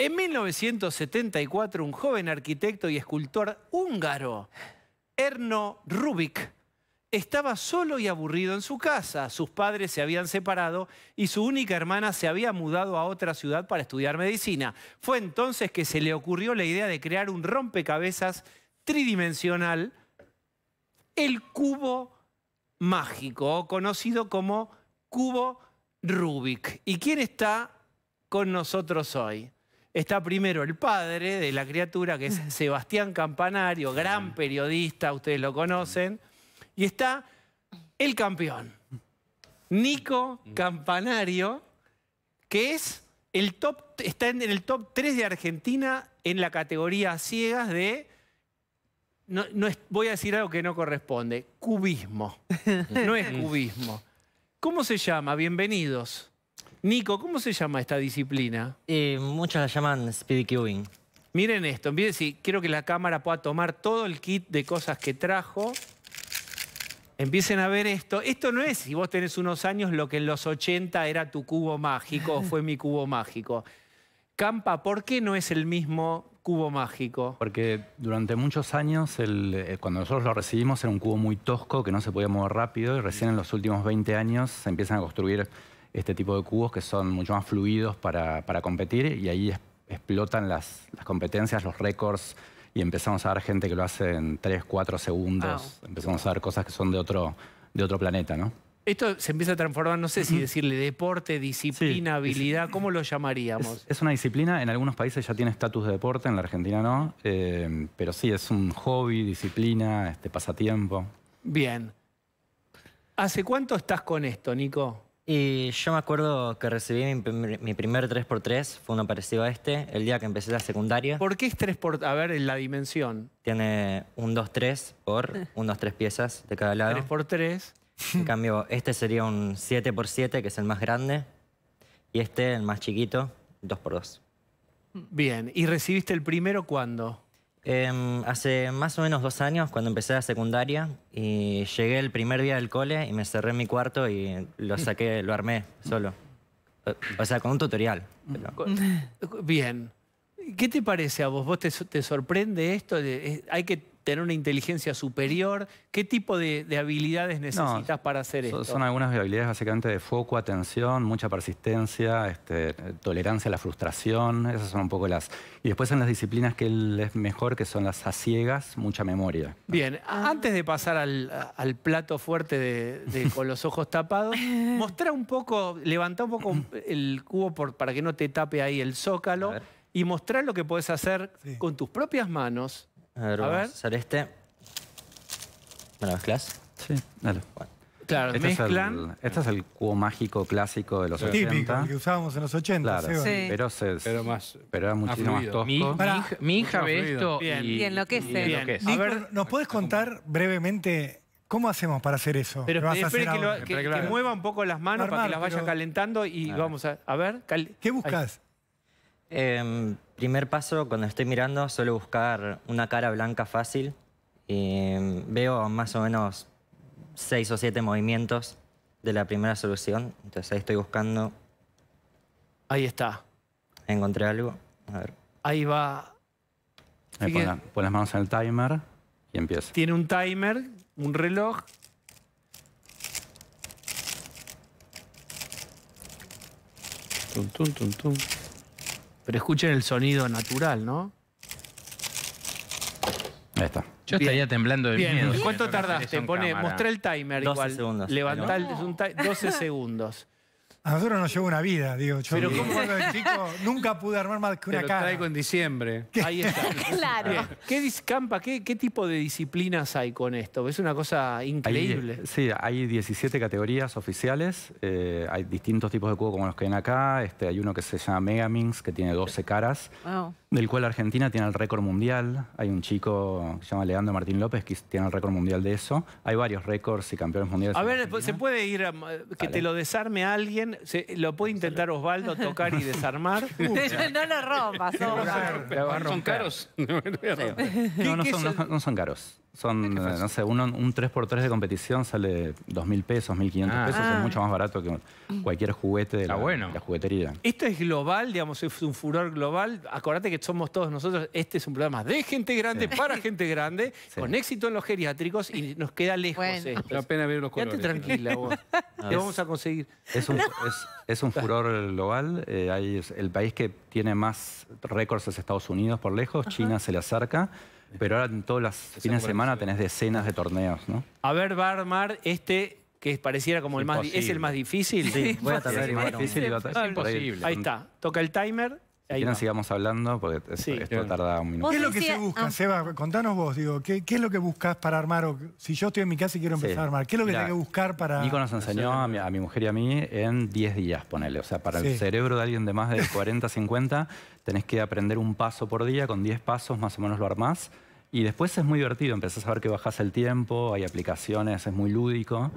En 1974, un joven arquitecto y escultor húngaro, Erno Rubik, estaba solo y aburrido en su casa. Sus padres se habían separado y su única hermana se había mudado a otra ciudad para estudiar medicina. Fue entonces que se le ocurrió la idea de crear un rompecabezas tridimensional, el cubo mágico, conocido como cubo Rubik. ¿Y quién está con nosotros hoy? está primero el padre de la criatura, que es Sebastián Campanario, gran periodista, ustedes lo conocen, y está el campeón, Nico Campanario, que es el top, está en el top 3 de Argentina en la categoría ciegas de... No, voy a decir algo que no corresponde, cubismo. No es cubismo. ¿Cómo se llama? Bienvenidos. Nico, ¿cómo se llama esta disciplina? Eh, muchos la llaman speed cubing. Miren esto, miren si quiero que la cámara pueda tomar todo el kit de cosas que trajo. Empiecen a ver esto. Esto no es, si vos tenés unos años, lo que en los 80 era tu cubo mágico o fue mi cubo mágico. Campa, ¿por qué no es el mismo cubo mágico? Porque durante muchos años, eh, cuando nosotros lo recibimos, era un cubo muy tosco que no se podía mover rápido y recién en los últimos 20 años se empiezan a construir este tipo de cubos que son mucho más fluidos para, competir y ahí explotan las, competencias, los récords y empezamos a ver gente que lo hace en 3, 4 segundos, empezamos a ver cosas que son de otro, de otro planeta, ¿no? Esto se empieza a transformar, no sé si decirle deporte, disciplina, habilidad, ¿cómo lo llamaríamos? Es, una disciplina, en algunos países ya tiene estatus de deporte, en la Argentina no, eh, pero sí, es un hobby, disciplina, este, pasatiempo. Bien. ¿Hace cuánto estás con esto, Nico? Y yo me acuerdo que recibí mi, primer 3x3, fue uno parecido a este, el día que empecé la secundaria. ¿Por qué es 3x3? A ver, la dimensión. Tiene un 2-3 x por un 2-3 piezas de cada lado. 3x3. En cambio, este sería un 7x7, que es el más grande, y este, el más chiquito, 2x2. Bien, ¿y recibiste el primero cuándo? Em, hace más o menos dos años, cuando empecé la secundaria, y llegué el primer día del cole y me cerré en mi cuarto y lo saqué, lo armé solo. O sea, con un tutorial. Bien. ¿Qué te parece a vos? ¿Vos te, te sorprende esto? ¿Hay que tener una inteligencia superior? ¿Qué tipo de, habilidades necesitas para hacer eso? Son algunas habilidades básicamente de foco, atención, mucha persistencia, este, tolerancia a la frustración, esas son un poco las... Y después en las disciplinas que él es mejor, que son las asiegas, mucha memoria. Bien, ah. antes de pasar al, plato fuerte de, con los ojos tapados, mostrar un poco, levantá un poco el cubo para que no te tape ahí el zócalo y mostrar lo que puedes hacer con tus propias manos a ver, a este. ¿Me lo mezclas? Sí, dale. Claro, este mezclan. Es el, este es el cubo mágico clásico de los 80. Típico, que usábamos en los 80. Pero, pero, más, pero era muchísimo más tosco. Mi, hija, ve esto y, y enloquece. a ver, ¿nos puedes contar brevemente ¿Cómo hacemos para hacer eso? Pero espere que, que, que, mueva un poco las manos para que las vaya calentando y vamos a, ver. ¿Qué buscas? Em, primer paso, cuando estoy mirando, suelo buscar una cara blanca fácil. Y em, veo más o menos seis o siete movimientos de la primera solución. Entonces ahí estoy buscando. Ahí está. Encontré algo. A ver. Ahí va. pon, las manos en el timer y empieza. Tiene un timer, un reloj. Tum, tum, tum, tum. Pero escuchen el sonido natural, ¿no? Ahí está. Yo estaría temblando de miedo. ¿Cuánto tardaste? Pone, el timer 12 igual. segundos. Levantá el, 12 segundos. A nosotros nos llevó una vida, digo. Yo pero ¿cómo? cuando el chico nunca pude armar más que una lo cara. traigo en diciembre. Ahí está. claro. ¿Qué, qué, tipo de disciplinas hay con esto? Es una cosa increíble. sí, hay 17 categorías oficiales. Eh, hay distintos tipos de cubo como los que ven acá. Este, hay uno que se llama Megaminx, que tiene 12 caras. Del cual Argentina tiene el récord mundial. Hay un chico que se llama Leandro Martín López que tiene el récord mundial de eso. Hay varios récords y campeones mundiales. A ver, se puede ir, a, que te lo desarme alguien lo puede intentar Osvaldo tocar y desarmar. no lo rompas, ¿Son caros? no- no son caros. Son, eh, no sé, un 3x3 de competición sale 2.000 pesos, 1.500 ah. pesos. Es ah. mucho más barato que cualquier juguete de la, juguetería. Esto es global, digamos, es un furor global. Acordate que somos todos nosotros. Este es un programa de gente grande para gente grande, con éxito en los geriátricos y nos queda lejos es esto. pena ver los colores. Quédate tranquila vos. vamos a conseguir. Es un, es, un furor global. Eh, el país que tiene más récords es Estados Unidos por lejos. China se le acerca. Pero ahora en todos los fines de semana tenés decenas de torneos, ¿no? A ver, va a armar este que pareciera como el más... ¿Es el más difícil? Sí, voy a tratar el más difícil. Ahí está. Toca el timer. ¿Quieren sigamos hablando? Porque esto tarda un minuto. ¿Qué es lo que se busca, ah. Seba? Contanos vos, digo, ¿qué, es lo que buscas para armar? si yo estoy en mi casa y quiero empezar a armar, ¿qué es lo que tengo que buscar para...? Nico nos enseñó a mi, mujer y a mí en 10 días, ponele. O sea, para el cerebro de alguien de más de 40, 50, tenés que aprender un paso por día, con 10 pasos más o menos lo armás. Y después es muy divertido, empezás a ver que bajas el tiempo, hay aplicaciones, es muy lúdico.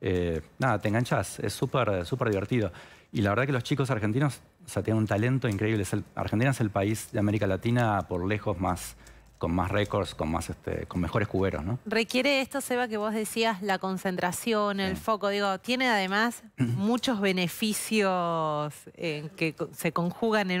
Eh, nada, te enganchás, es súper divertido. Y la verdad que los chicos argentinos o sea, tienen un talento increíble. Argentina es el país de América Latina por lejos más con más récords, con más este, con mejores cuberos, ¿no? Requiere esto, Seba, que vos decías, la concentración, el foco, digo, tiene además muchos beneficios que se conjugan en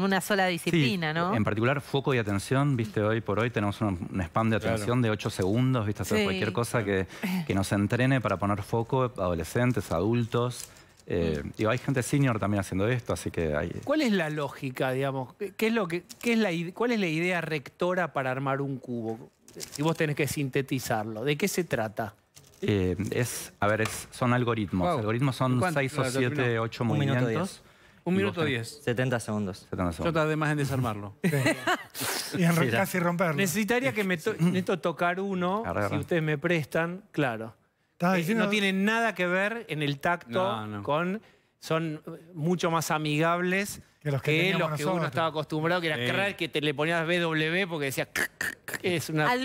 una, sola disciplina, sí. En particular, foco y atención, viste, hoy por hoy tenemos un, spam de atención de 8 segundos, viste, hacer cualquier cosa que, que nos entrene para poner foco, adolescentes, adultos. Eh, mm. hay gente senior también haciendo esto, así que hay... ¿Cuál es la lógica, digamos? ¿Qué es lo que, qué es la, ¿Cuál es la idea rectora para armar un cubo? Si vos tenés que sintetizarlo, ¿de qué se trata? Eh, es, a ver, es, son algoritmos. Algoritmos son 6 o 7, 8 movimientos. Minuto 10? Un minuto 10. 70 segundos. 70 segundos. Yo tardé más en desarmarlo. y en casi romperlo. Necesitaría que me necesito tocar uno, si ustedes me prestan, claro. Eh, no tiene nada que ver en el tacto con... Son eh, mucho más amigables que los que, uno estaba acostumbrado, que era eh. que te le ponías BW porque decía... Es una, Al,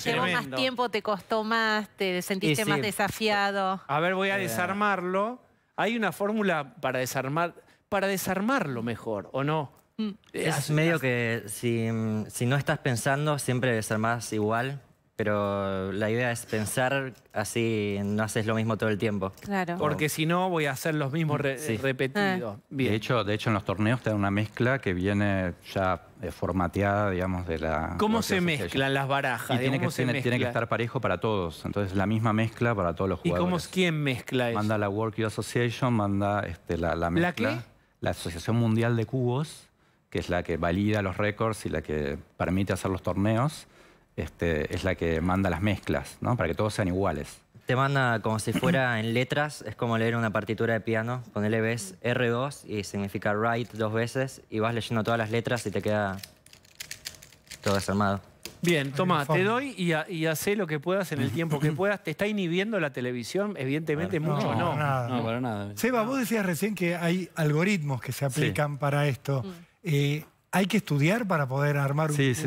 te llevó más tiempo, te costó más, te sentiste más desafiado. A ver, voy a eh. desarmarlo. Hay una fórmula para desarmar, para desarmarlo mejor, ¿o no? Mm. Es medio que si, si, no estás pensando, siempre desarmás igual. Pero la idea es pensar así, no haces lo mismo todo el tiempo. Claro. Porque si no, voy a hacer los mismos repetido. Ah. De, hecho, de hecho, en los torneos te da una mezcla que viene ya eh, formateada, digamos, de la... ¿Cómo se mezclan las barajas? tiene que, estar parejo para todos. Entonces, la misma mezcla para todos los jugadores. ¿Y cómo, quién mezcla eso? Manda la World Cube Association, manda este, la, mezcla. ¿La La Asociación Mundial de Cubos, que es la que valida los récords y la que permite hacer los torneos este, es la que manda las mezclas, ¿no? Para que todos sean iguales. Te manda como si fuera en letras, es como leer una partitura de piano, ponele ves R2 y significa write dos veces y vas leyendo todas las letras y te queda todo desarmado. Bien, toma, te doy y, hace lo que puedas en el tiempo que puedas. ¿Te está inhibiendo la televisión? Evidentemente mucho no. no. para nada. Seba, vos decías recién que hay algoritmos que se aplican para esto. Mm. Eh, hay que estudiar para poder armar un, sí, sí,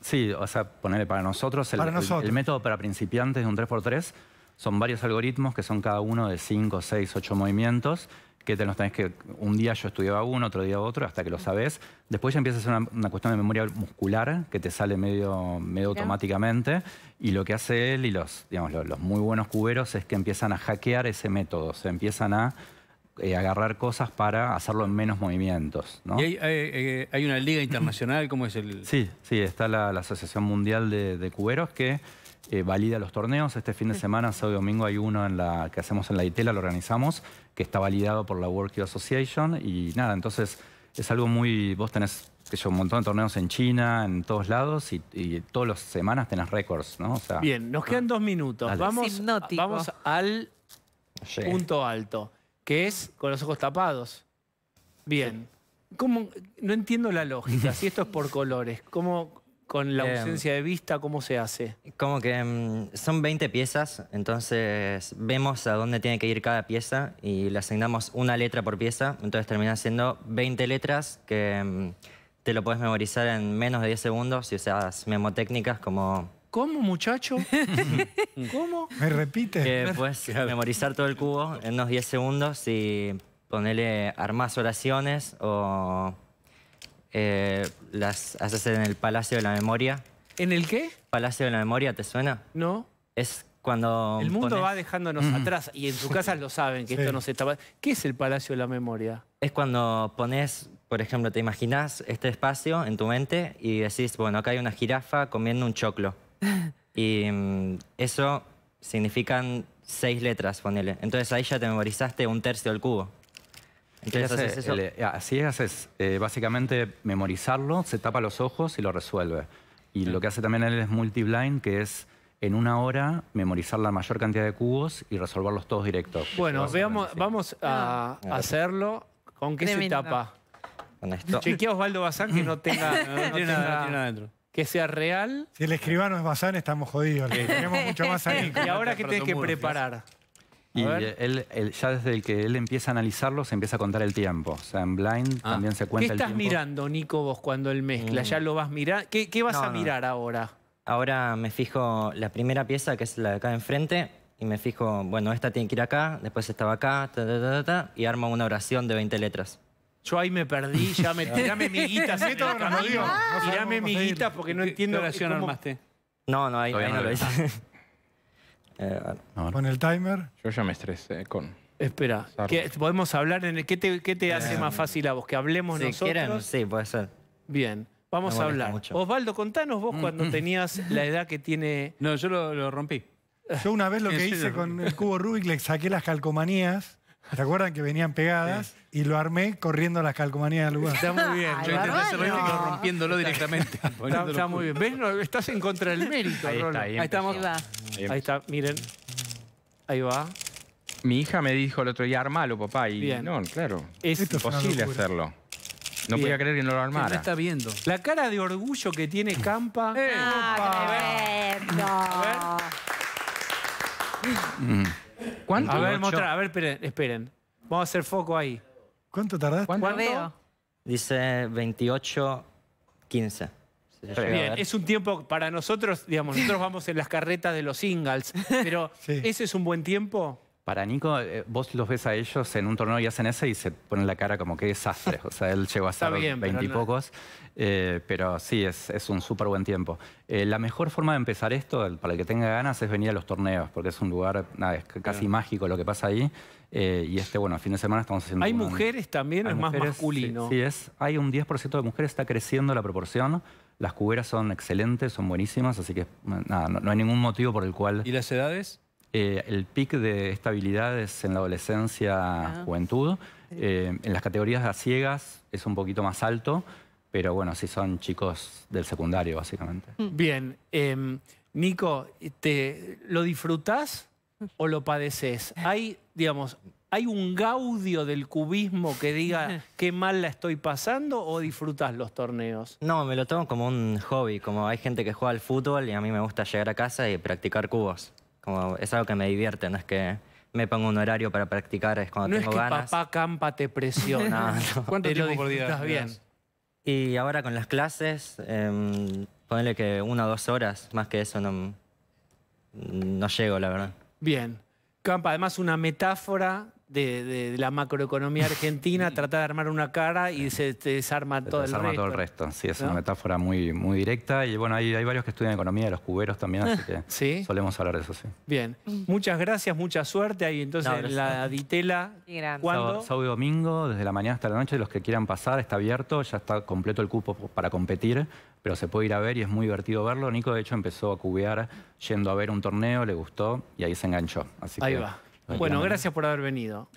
Sí. o sea, ponerle para nosotros, el, método para principiantes de un 3x3 son varios algoritmos que son cada uno de 5, 6, 8 movimientos que te los tenés que... Un día yo estudiaba uno, otro día otro, hasta que lo sabes. Después ya empieza a ser una, cuestión de memoria muscular que te sale medio, medio automáticamente. Y lo que hace él y los, digamos, los, muy buenos cuberos es que empiezan a hackear ese método. se empiezan a eh, agarrar cosas para hacerlo en menos movimientos. ¿Y eh, hay, una liga internacional? ¿Cómo es el...? Sí, sí, está la, Asociación Mundial de, Cuberos que eh, valida los torneos. Este fin de semana, sábado y domingo, hay uno que hacemos en la ITELA, lo organizamos, que está validado por la World Association. Y nada, entonces es algo muy... Vos tenés que yo, un montón de torneos en China, en todos lados, y, todas las semanas tenés récords, ¿no? Bien, nos quedan dos minutos. Vamos, vamos al punto alto que es con los ojos tapados. Bien. No entiendo la lógica, si esto es por colores. ¿Cómo con la em, ausencia de vista, cómo se hace? Como que em, son 20 piezas, entonces vemos a dónde tiene que ir cada pieza y le asignamos una letra por pieza, entonces termina siendo 20 letras que em, te lo puedes memorizar en menos de 10 segundos si usas memotécnicas como ¿Cómo, muchacho? ¿Cómo? ¿Me repite? Que eh, puedes memorizar todo el cubo en unos 10 segundos y ponerle armas oraciones o eh, las haces en el Palacio de la Memoria. ¿En el qué? Palacio de la Memoria, ¿te suena? No. Es cuando... El mundo va dejándonos mm. atrás y en sus casa lo saben que esto no se está... ¿Qué es el Palacio de la Memoria? Es cuando pones por ejemplo, te imaginas este espacio en tu mente y decís, bueno, acá hay una jirafa comiendo un choclo. Y mm, eso significan seis letras, ponele. Entonces ahí ya te memorizaste un tercio del cubo. Entonces, haces eso? Eh, así es, haces eh, básicamente memorizarlo, se tapa los ojos y lo resuelve. Y mm. lo que hace también él es multi-blind, que es en una hora memorizar la mayor cantidad de cubos y resolverlos todos directos. Bueno, veamos, vamos a ah. hacerlo. ¿Con qué se tapa? Chequea Osvaldo Bazán que no tenga, nada, que sea real. Si el escribano es Bazán, estamos jodidos. tenemos mucho más ahí. ¿Y ahora que tenés que preparar? Y ya desde que él empieza a analizarlo, se empieza a contar el tiempo. O sea, en Blind ah. también se cuenta el tiempo. ¿Qué estás mirando, Nico, vos cuando él mezcla? Mm. ¿Ya lo vas mirar ¿Qué, ¿Qué, vas a mirar ahora? Ahora me fijo la primera pieza, que es la de acá enfrente, y me fijo, bueno, esta tiene que ir acá, después esta va acá, y armo una oración de 20 letras. Yo ahí me perdí, ya me tirame mi porque no entiendo. la No, no, ahí, no lo hice. Eh, el timer. Yo ya me estresé con... Espera, ¿qué- podemos hablar en el, ¿qué te, eh, hace más fácil a vos? ¿Que hablemos nosotros? sí, puede ser. Bien, vamos a hablar. Osvaldo, contanos vos mm, cuando mm. tenías la edad que tiene. No, yo lo, lo rompí. Yo una vez lo que hice con el cubo Rubik le saqué las calcomanías. ¿te acuerdan que venían pegadas? y lo armé corriendo las calcomanías del lugar. Está muy bien. Yo intenté hacerlo no. rompiéndolo directamente. Está, muy bien. ¿Ves? estás en contra del mérito, Ahí, está, ahí, Ahí, está, miren. Ahí va. Mi hija me dijo el otro día, armalo, papá. Y bien. no, claro. Es, imposible hacerlo. No podía creer que no lo armara. está viendo. La cara de orgullo que tiene Campa. ¡Eh! Ah, a ver. Mm. ¿Cuánto? A ver, a ver, esperen, esperen. Vamos a hacer foco ahí. ¿Cuánto tardaste? ¿Cuánto? Dice 28, 15. Bien, es un tiempo para nosotros, digamos, nosotros vamos en las carretas de los singles, pero ¿ese es un buen tiempo? Para Nico, eh, vos los ves a ellos en un torneo y hacen ese y se ponen la cara como que desastre. O sea, él llegó a ser veintipocos, eh, pero sí, es, un súper buen tiempo. Eh, la mejor forma de empezar esto, para el que tenga ganas, es venir a los torneos, porque es un lugar casi mágico lo que pasa ahí. y este, bueno, fin de semana estamos haciendo... ¿Hay mujeres también es más masculino? Sí, es. Hay un 10% de mujeres, está creciendo la proporción. Las cuberas son excelentes, son buenísimas, así que nada, no hay ningún motivo por el cual... ¿Y las edades? Eh, el pic de estabilidad es en la adolescencia, ah. juventud. Eh, en las categorías a ciegas es un poquito más alto, pero bueno, sí son chicos del secundario, básicamente. Mm. Bien. Em, Nico, te, ¿lo disfrutás o lo padeces? Hay, digamos, ¿hay un gaudio del cubismo que diga qué mal la estoy pasando o disfrutas los torneos? No, me lo tomo como un hobby, como hay gente que juega al fútbol y a mí me gusta llegar a casa y practicar cubos es algo que me divierte, no es que me pongo un horario para practicar, es cuando no tengo que ganas. papá campa te presiona. ¿Cuánto tiempo por día? Estás bien. Y ahora con las clases, em, ponerle que una o dos horas, más que eso no, no llego, la verdad. Bien. Campa, además una metáfora de, la macroeconomía argentina, trata de armar una cara y se desarma todo el resto. todo el resto, sí, es una metáfora muy, muy directa. Y bueno, hay, varios que estudian economía, de los cuberos también, así que solemos hablar de eso, sí. Bien, muchas gracias, mucha suerte. Ahí entonces la Ditela, ¿cuándo? Sábado y domingo, desde la mañana hasta la noche, los que quieran pasar, está abierto, ya está completo el cupo para competir pero se puede ir a ver y es muy divertido verlo. Nico, de hecho, empezó a cubear yendo a ver un torneo, le gustó y ahí se enganchó. Así ahí va. Bueno, gracias por haber venido.